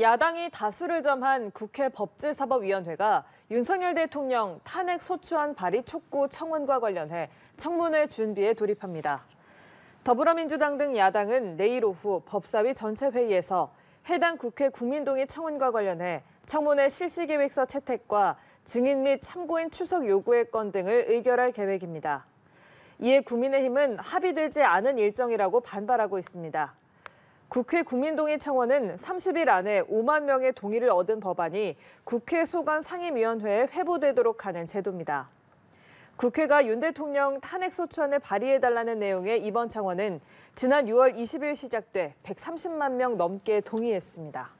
야당이 다수를 점한 국회 법제사법위원회가 윤석열 대통령 탄핵 소추안 발의 촉구 청원과 관련해 청문회 준비에 돌입합니다. 더불어민주당 등 야당은 내일 오후 법사위 전체 회의에서 해당 국회 국민동의 청원과 관련해 청문회 실시계획서 채택과 증인 및 참고인 추석 요구의 건 등을 의결할 계획입니다. 이에 국민의힘은 합의되지 않은 일정이라고 반발하고 있습니다. 국회 국민동의 청원은 30일 안에 5만 명의 동의를 얻은 법안이 국회 소관 상임위원회에 회부되도록 하는 제도입니다. 국회가 윤 대통령 탄핵소추안을 발의해달라는 내용의 이번 청원은 지난 6월 20일 시작돼 130만 명 넘게 동의했습니다.